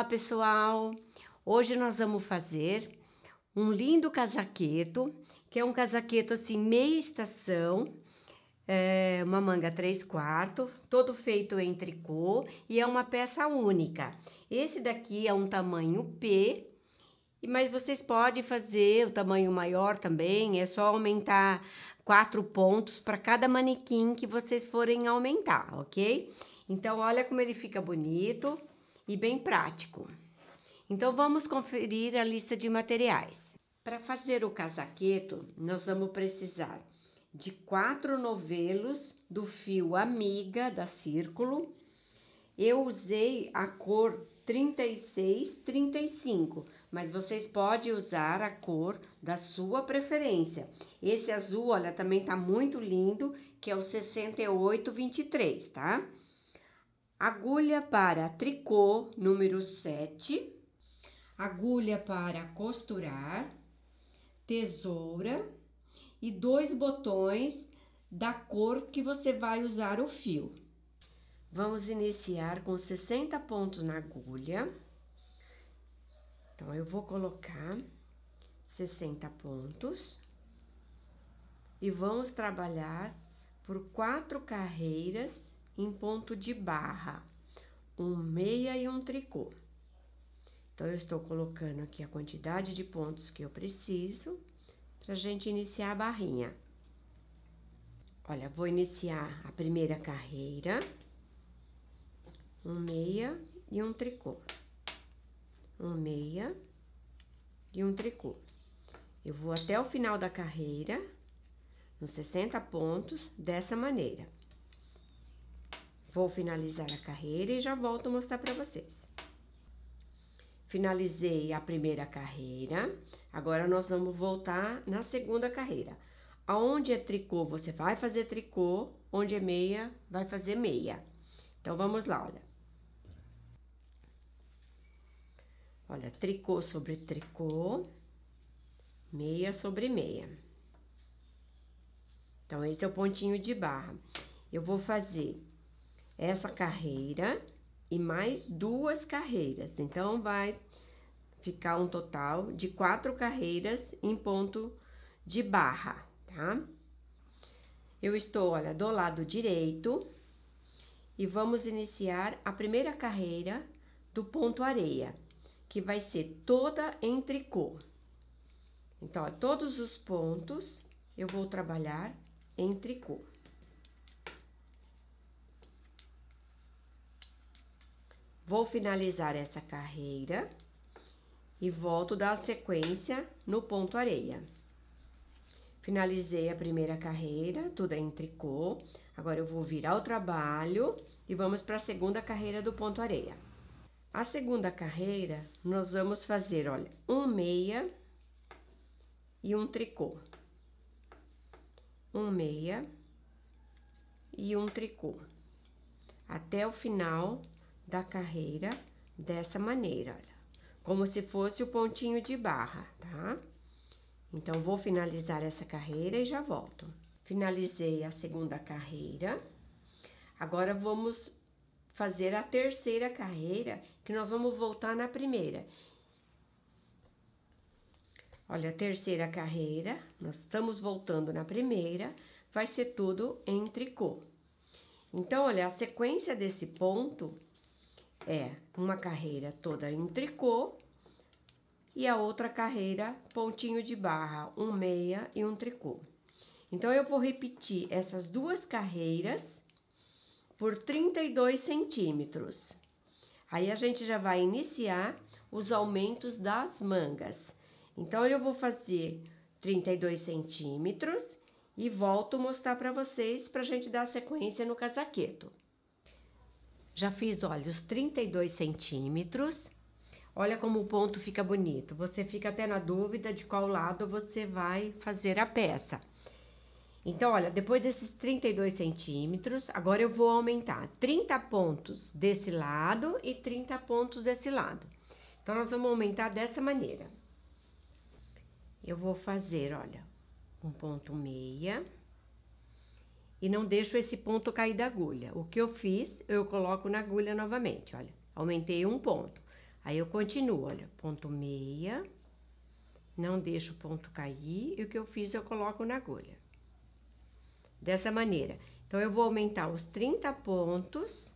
Olá, pessoal! Hoje nós vamos fazer um lindo casaqueto, que é um casaqueto assim, meia estação, é uma manga 3 quartos, todo feito em tricô e é uma peça única. Esse daqui é um tamanho P, mas vocês podem fazer o tamanho maior também, é só aumentar quatro pontos para cada manequim que vocês forem aumentar, ok? Então, olha como ele fica bonito e bem prático. Então vamos conferir a lista de materiais. Para fazer o casaqueto, nós vamos precisar de quatro novelos do fio amiga da Círculo. Eu usei a cor 36, 35, mas vocês podem usar a cor da sua preferência. Esse azul, olha, também tá muito lindo, que é o 68, 23, tá? agulha para tricô número 7, agulha para costurar, tesoura e dois botões da cor que você vai usar o fio. Vamos iniciar com 60 pontos na agulha. Então, eu vou colocar 60 pontos e vamos trabalhar por quatro carreiras em ponto de barra, um meia e um tricô. Então, eu estou colocando aqui a quantidade de pontos que eu preciso para gente iniciar a barrinha. Olha, vou iniciar a primeira carreira, um meia e um tricô. Um meia e um tricô. Eu vou até o final da carreira, nos 60 pontos, dessa maneira. Vou finalizar a carreira e já volto mostrar para vocês. Finalizei a primeira carreira, agora nós vamos voltar na segunda carreira. Aonde é tricô, você vai fazer tricô, onde é meia, vai fazer meia. Então, vamos lá, olha. Olha, tricô sobre tricô, meia sobre meia. Então, esse é o pontinho de barra. Eu vou fazer essa carreira e mais duas carreiras. Então, vai ficar um total de quatro carreiras em ponto de barra, tá? Eu estou, olha, do lado direito e vamos iniciar a primeira carreira do ponto areia, que vai ser toda em tricô. Então, ó, todos os pontos eu vou trabalhar em tricô. Vou finalizar essa carreira e volto da sequência no ponto areia. Finalizei a primeira carreira, tudo é em tricô. Agora eu vou virar o trabalho e vamos para a segunda carreira do ponto areia. A segunda carreira, nós vamos fazer, olha, um meia e um tricô. Um meia e um tricô. Até o final da carreira dessa maneira, olha, como se fosse o pontinho de barra, tá? Então, vou finalizar essa carreira e já volto. Finalizei a segunda carreira. Agora, vamos fazer a terceira carreira, que nós vamos voltar na primeira. Olha, a terceira carreira, nós estamos voltando na primeira, vai ser tudo em tricô. Então, olha, a sequência desse ponto é uma carreira toda em tricô e a outra carreira pontinho de barra, um meia e um tricô. Então, eu vou repetir essas duas carreiras por 32 centímetros. Aí, a gente já vai iniciar os aumentos das mangas. Então, eu vou fazer 32 centímetros e volto mostrar para vocês para a gente dar sequência no casaqueto. Já fiz os 32 centímetros. Olha como o ponto fica bonito. Você fica até na dúvida de qual lado você vai fazer a peça. Então, olha, depois desses 32 centímetros, agora eu vou aumentar 30 pontos desse lado e 30 pontos desse lado. Então, nós vamos aumentar dessa maneira. Eu vou fazer, olha, um ponto meia e não deixo esse ponto cair da agulha. O que eu fiz, eu coloco na agulha novamente, olha. Aumentei um ponto. Aí eu continuo, olha, ponto meia, não deixo o ponto cair e o que eu fiz eu coloco na agulha. Dessa maneira. Então, eu vou aumentar os 30 pontos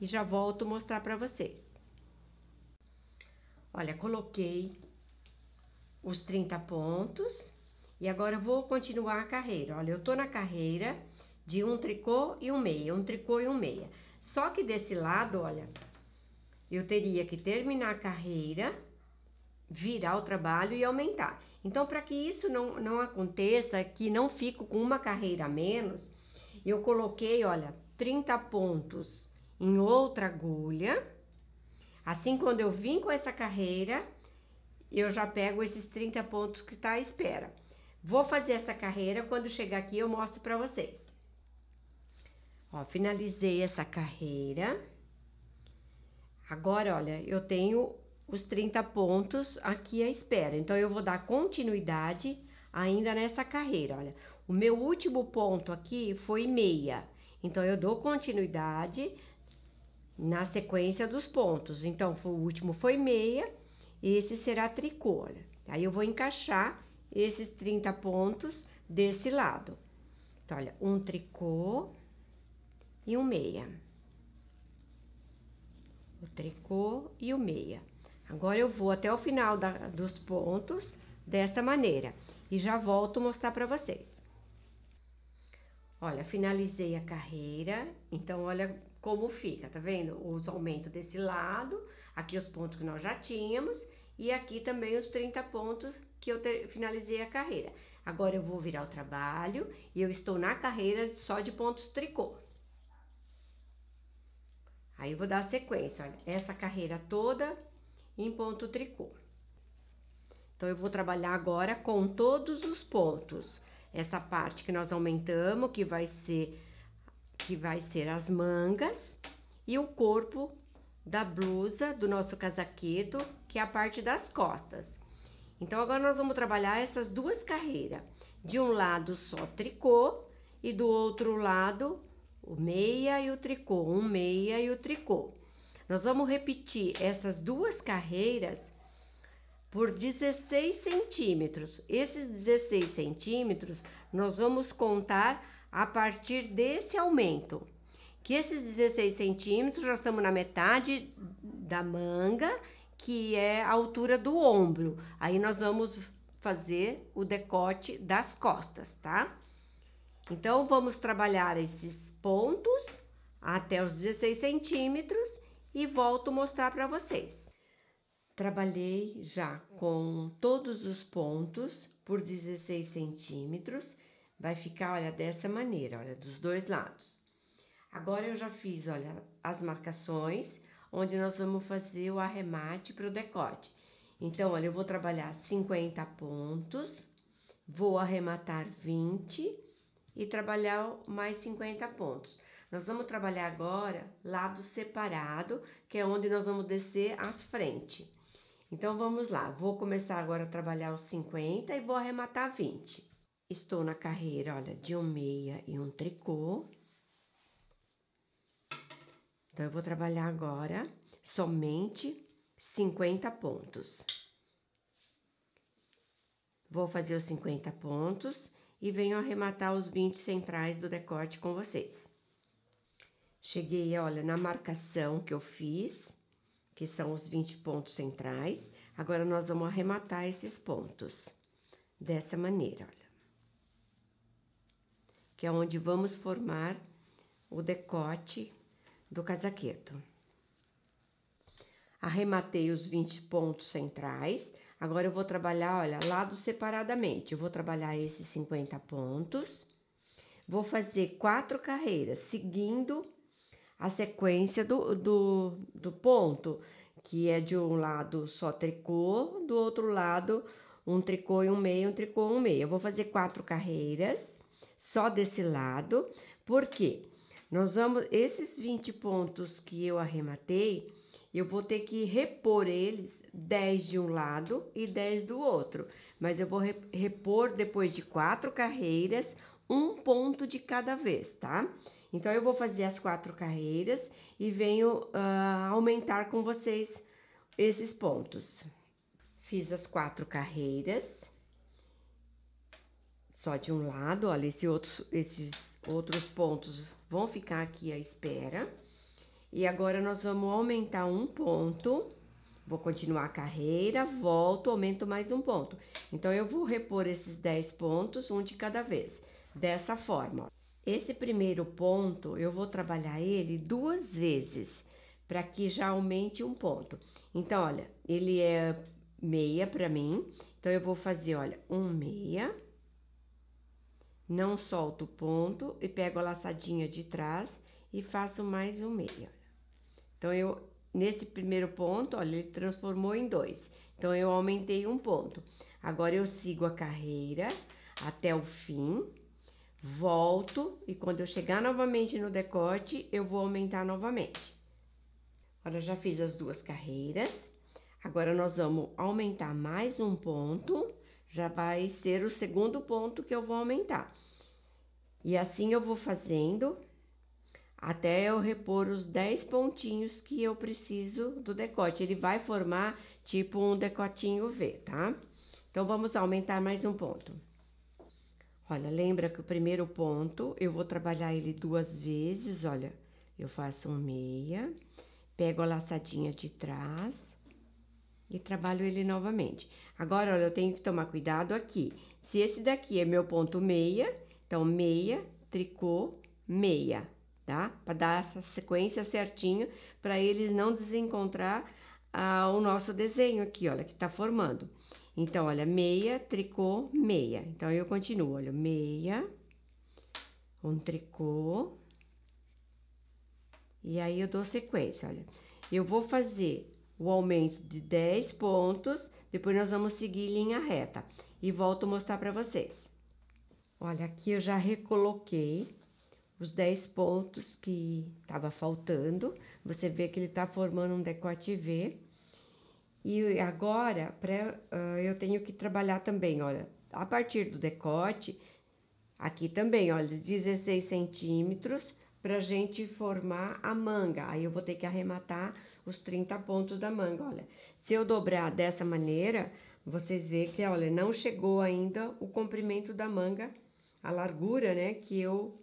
e já volto mostrar para vocês. Olha, coloquei os 30 pontos e agora eu vou continuar a carreira. Olha, eu tô na carreira de um tricô e um meia, um tricô e um meia. Só que desse lado, olha, eu teria que terminar a carreira, virar o trabalho e aumentar. Então, para que isso não, não aconteça, que não fico com uma carreira a menos, eu coloquei, olha, 30 pontos em outra agulha. Assim, quando eu vim com essa carreira, eu já pego esses 30 pontos que está à espera. Vou fazer essa carreira, quando chegar aqui eu mostro para vocês. Ó, finalizei essa carreira. Agora, olha, eu tenho os 30 pontos aqui à espera. Então, eu vou dar continuidade ainda nessa carreira, olha. O meu último ponto aqui foi meia. Então, eu dou continuidade na sequência dos pontos. Então, o último foi meia, esse será tricô, olha. Aí, eu vou encaixar esses 30 pontos desse lado. Então, olha, um tricô e um meia. O tricô e o meia. Agora, eu vou até o final da, dos pontos dessa maneira. E já volto mostrar para vocês. Olha, finalizei a carreira, então olha como fica, tá vendo? Os aumentos desse lado, aqui os pontos que nós já tínhamos, e aqui também os 30 pontos que eu finalizei a carreira. Agora eu vou virar o trabalho e eu estou na carreira só de pontos tricô. Aí eu vou dar a sequência, olha, essa carreira toda em ponto tricô. Então eu vou trabalhar agora com todos os pontos. Essa parte que nós aumentamos, que vai ser que vai ser as mangas e o corpo da blusa do nosso casaqueto, que é a parte das costas. Então, agora nós vamos trabalhar essas duas carreiras. De um lado, só tricô, e do outro lado, o meia e o tricô, um meia e o tricô. Nós vamos repetir essas duas carreiras por 16 centímetros. Esses 16 centímetros, nós vamos contar a partir desse aumento. Que esses 16 centímetros, nós estamos na metade da manga que é a altura do ombro. Aí nós vamos fazer o decote das costas, tá? Então, vamos trabalhar esses pontos até os 16 centímetros e volto mostrar para vocês. Trabalhei já com todos os pontos por 16 centímetros. Vai ficar, olha, dessa maneira, olha, dos dois lados. Agora eu já fiz, olha, as marcações onde nós vamos fazer o arremate para o decote. Então, olha, eu vou trabalhar 50 pontos, vou arrematar 20 e trabalhar mais 50 pontos. Nós vamos trabalhar agora lado separado, que é onde nós vamos descer as frente. Então, vamos lá. Vou começar agora a trabalhar os 50 e vou arrematar 20. Estou na carreira, olha, de um meia e um tricô. Então, eu vou trabalhar agora somente 50 pontos. Vou fazer os 50 pontos e venho arrematar os 20 centrais do decote com vocês. Cheguei, olha, na marcação que eu fiz, que são os 20 pontos centrais. Agora, nós vamos arrematar esses pontos dessa maneira, olha. Que é onde vamos formar o decote do casaqueto. Arrematei os 20 pontos centrais. Agora eu vou trabalhar, olha, lado separadamente. Eu vou trabalhar esses 50 pontos. Vou fazer quatro carreiras, seguindo a sequência do, do, do ponto, que é de um lado só tricô, do outro lado um tricô e um meio, um tricô e um meio. Eu vou fazer quatro carreiras só desse lado, porque nós vamos, esses 20 pontos que eu arrematei, eu vou ter que repor eles 10 de um lado e 10 do outro. Mas eu vou repor depois de quatro carreiras, um ponto de cada vez, tá? Então, eu vou fazer as quatro carreiras e venho uh, aumentar com vocês esses pontos. Fiz as quatro carreiras, só de um lado, olha, esse outro, esses Outros pontos vão ficar aqui à espera. E agora nós vamos aumentar um ponto. Vou continuar a carreira, volto, aumento mais um ponto. Então, eu vou repor esses 10 pontos, um de cada vez. Dessa forma, esse primeiro ponto, eu vou trabalhar ele duas vezes, para que já aumente um ponto. Então, olha, ele é meia para mim. Então, eu vou fazer, olha, um meia não solto o ponto e pego a laçadinha de trás e faço mais um meio. Então, eu, nesse primeiro ponto, olha, ele transformou em dois. Então, eu aumentei um ponto. Agora, eu sigo a carreira até o fim, volto e quando eu chegar novamente no decote, eu vou aumentar novamente. Olha, já fiz as duas carreiras. Agora, nós vamos aumentar mais um ponto já vai ser o segundo ponto que eu vou aumentar. E assim eu vou fazendo até eu repor os 10 pontinhos que eu preciso do decote. Ele vai formar tipo um decotinho V, tá? Então, vamos aumentar mais um ponto. Olha, lembra que o primeiro ponto, eu vou trabalhar ele duas vezes, olha. Eu faço um meia, pego a laçadinha de trás, e trabalho ele novamente. Agora, olha, eu tenho que tomar cuidado aqui. Se esse daqui é meu ponto meia, então meia, tricô, meia, tá? Para dar essa sequência certinho, para eles não desencontrar ah, o nosso desenho aqui, olha, que tá formando. Então, olha, meia, tricô, meia. Então, eu continuo, olha, meia, um tricô, e aí eu dou sequência, olha. Eu vou fazer o aumento de 10 pontos, depois nós vamos seguir linha reta. E volto mostrar para vocês. Olha, aqui eu já recoloquei os 10 pontos que estava faltando. Você vê que ele está formando um decote V. E agora, pra, uh, eu tenho que trabalhar também, olha, a partir do decote, aqui também, olha, 16 centímetros, pra gente formar a manga. Aí eu vou ter que arrematar os 30 pontos da manga, olha. Se eu dobrar dessa maneira, vocês veem que, olha, não chegou ainda o comprimento da manga, a largura, né, que eu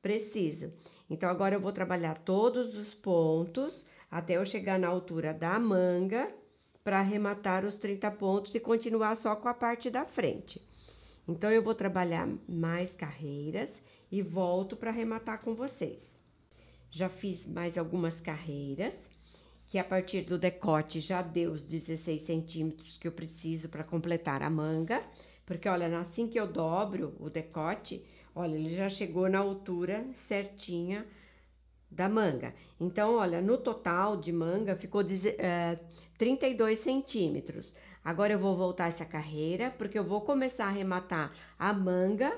preciso. Então, agora eu vou trabalhar todos os pontos até eu chegar na altura da manga para arrematar os 30 pontos e continuar só com a parte da frente. Então, eu vou trabalhar mais carreiras e volto para arrematar com vocês. Já fiz mais algumas carreiras que a partir do decote já deu os 16 centímetros que eu preciso para completar a manga, porque olha, assim que eu dobro o decote, olha, ele já chegou na altura certinha da manga. Então, olha, no total de manga ficou é, 32 eh, centímetros. Agora eu vou voltar essa carreira, porque eu vou começar a arrematar a manga,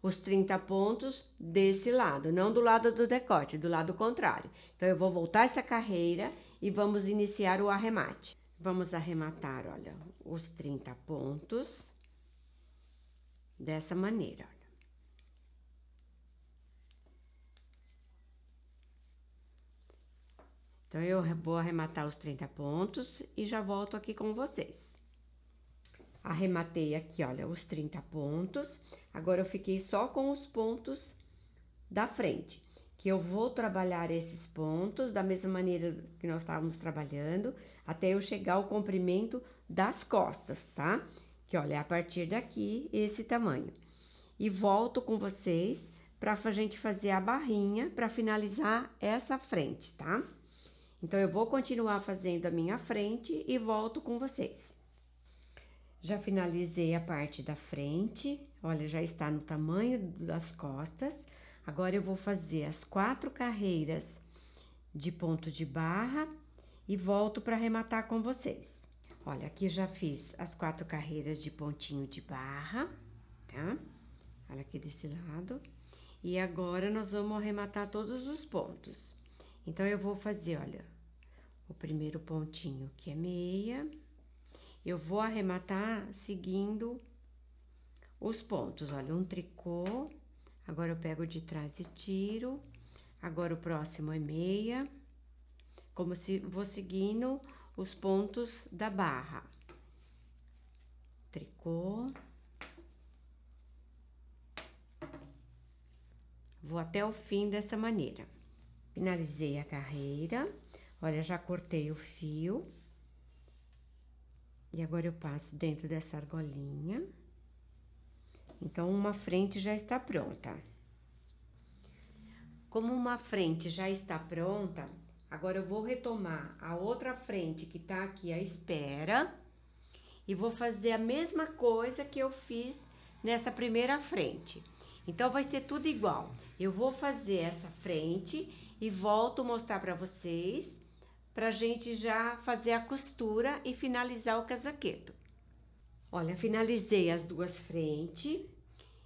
os 30 pontos desse lado, não do lado do decote, do lado contrário. Então, eu vou voltar essa carreira e vamos iniciar o arremate. Vamos arrematar, olha, os 30 pontos dessa maneira, Então, eu vou arrematar os 30 pontos e já volto aqui com vocês. Arrematei aqui, olha, os 30 pontos. Agora, eu fiquei só com os pontos da frente que eu vou trabalhar esses pontos da mesma maneira que nós estávamos trabalhando, até eu chegar ao comprimento das costas, tá? Que olha, é a partir daqui, esse tamanho. E volto com vocês para a gente fazer a barrinha para finalizar essa frente, tá? Então, eu vou continuar fazendo a minha frente e volto com vocês. Já finalizei a parte da frente, olha, já está no tamanho das costas. Agora eu vou fazer as quatro carreiras de ponto de barra e volto para arrematar com vocês. Olha, aqui já fiz as quatro carreiras de pontinho de barra, tá? Olha aqui desse lado. E agora nós vamos arrematar todos os pontos. Então, eu vou fazer, olha, o primeiro pontinho que é meia. Eu vou arrematar seguindo os pontos, olha, um tricô Agora eu pego de trás e tiro. Agora o próximo é meia. Como se vou seguindo os pontos da barra. Tricô. Vou até o fim dessa maneira. Finalizei a carreira. Olha, já cortei o fio. E agora eu passo dentro dessa argolinha. Então, uma frente já está pronta. Como uma frente já está pronta, agora eu vou retomar a outra frente que está aqui à espera e vou fazer a mesma coisa que eu fiz nessa primeira frente. Então, vai ser tudo igual. Eu vou fazer essa frente e volto mostrar para vocês para gente já fazer a costura e finalizar o casaqueto. Olha, finalizei as duas frentes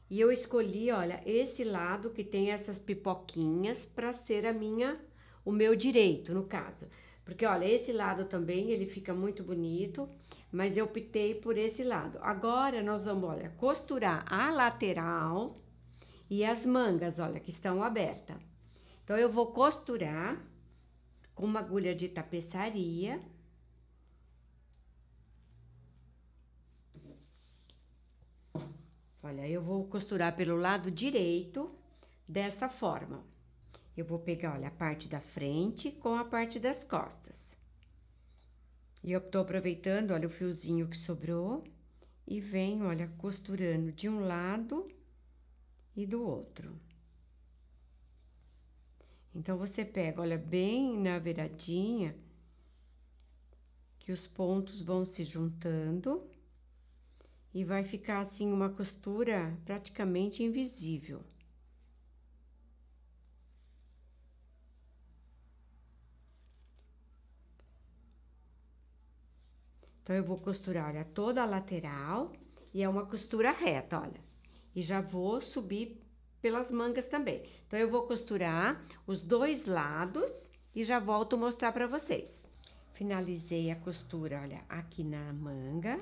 e eu escolhi, olha, esse lado que tem essas pipoquinhas para ser a minha, o meu direito, no caso. Porque, olha, esse lado também, ele fica muito bonito, mas eu optei por esse lado. Agora, nós vamos, olha, costurar a lateral e as mangas, olha, que estão abertas. Então, eu vou costurar com uma agulha de tapeçaria Olha, eu vou costurar pelo lado direito dessa forma. Eu vou pegar, olha, a parte da frente com a parte das costas. E eu tô aproveitando, olha, o fiozinho que sobrou e venho, olha, costurando de um lado e do outro. Então, você pega, olha, bem na viradinha, que os pontos vão se juntando e vai ficar assim uma costura praticamente invisível. Então, eu vou costurar, olha, toda a lateral e é uma costura reta, olha. E já vou subir pelas mangas também. Então, eu vou costurar os dois lados e já volto mostrar para vocês. Finalizei a costura, olha, aqui na manga.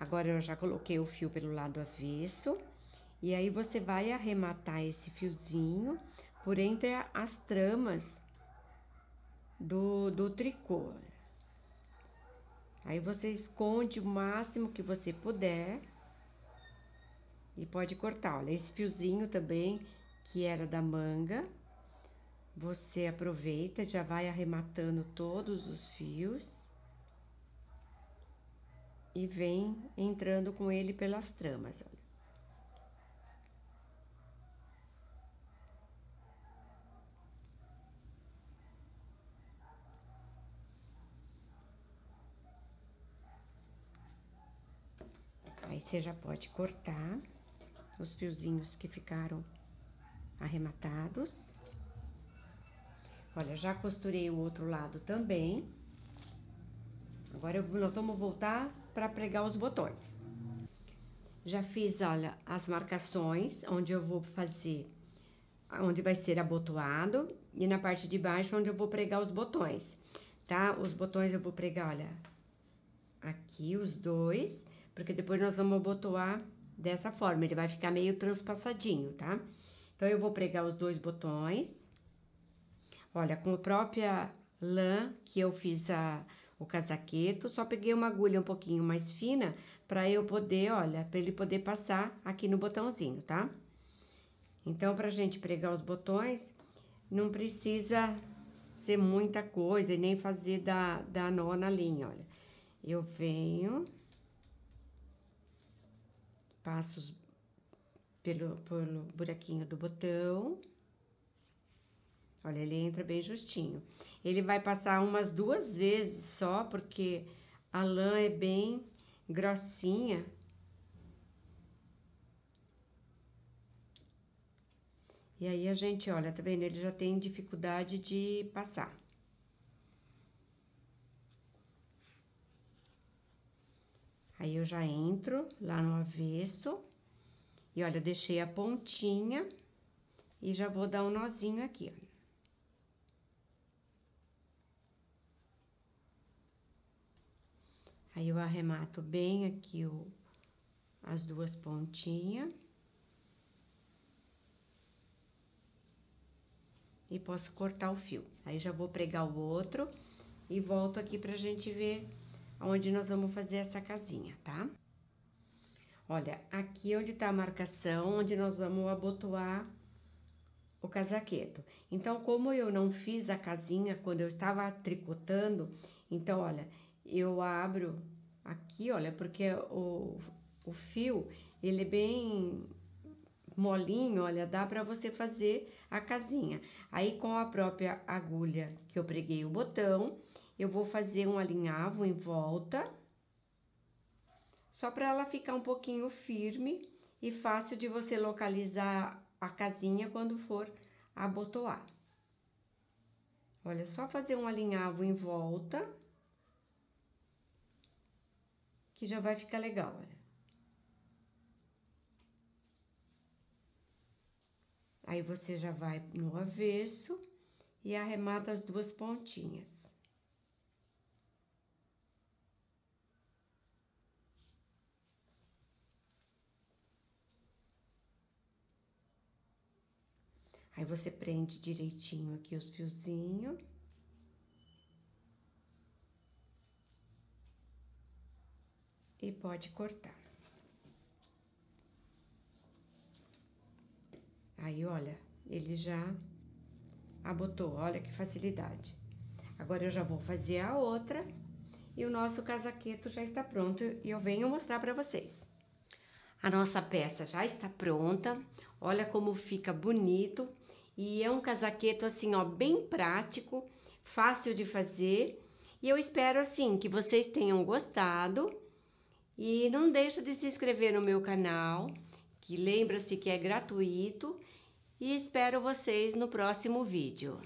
Agora, eu já coloquei o fio pelo lado avesso. E aí, você vai arrematar esse fiozinho por entre as tramas do, do tricô. Aí, você esconde o máximo que você puder. E pode cortar, olha, esse fiozinho também, que era da manga. Você aproveita, já vai arrematando todos os fios e vem entrando com ele pelas tramas. Olha. Aí você já pode cortar os fiozinhos que ficaram arrematados. Olha, já costurei o outro lado também. Agora eu, nós vamos voltar para pregar os botões. Já fiz, olha, as marcações onde eu vou fazer, onde vai ser abotoado e na parte de baixo onde eu vou pregar os botões, tá? Os botões eu vou pregar, olha, aqui os dois, porque depois nós vamos abotoar dessa forma, ele vai ficar meio transpassadinho, tá? Então, eu vou pregar os dois botões. Olha, com a própria lã que eu fiz a, o casaqueto, só peguei uma agulha um pouquinho mais fina para eu poder, olha, para ele poder passar aqui no botãozinho, tá? Então, pra gente pregar os botões, não precisa ser muita coisa e nem fazer da, da nó na linha, olha. Eu venho, passo pelo, pelo buraquinho do botão Olha, ele entra bem justinho. Ele vai passar umas duas vezes só, porque a lã é bem grossinha. E aí a gente olha, tá vendo? Ele já tem dificuldade de passar. Aí eu já entro lá no avesso. E olha, eu deixei a pontinha e já vou dar um nozinho aqui, olha. Aí eu arremato bem aqui o, as duas pontinhas. E posso cortar o fio. Aí já vou pregar o outro e volto aqui pra gente ver onde nós vamos fazer essa casinha, tá? Olha, aqui é onde tá a marcação, onde nós vamos abotoar o casaqueto. Então, como eu não fiz a casinha quando eu estava tricotando, então, olha, eu abro Aqui, olha, porque o, o fio, ele é bem molinho, olha, dá para você fazer a casinha. Aí, com a própria agulha que eu preguei o botão, eu vou fazer um alinhavo em volta, só para ela ficar um pouquinho firme e fácil de você localizar a casinha quando for abotoar. Olha, só fazer um alinhavo em volta que já vai ficar legal, olha. Aí você já vai no avesso e arremata as duas pontinhas. Aí você prende direitinho aqui os fiozinhos. e pode cortar. Aí, olha, ele já abotou, olha que facilidade. Agora eu já vou fazer a outra e o nosso casaqueto já está pronto e eu venho mostrar para vocês. A nossa peça já está pronta, olha como fica bonito e é um casaqueto assim, ó, bem prático, fácil de fazer. E eu espero assim que vocês tenham gostado e não deixa de se inscrever no meu canal, que lembra-se que é gratuito. E espero vocês no próximo vídeo.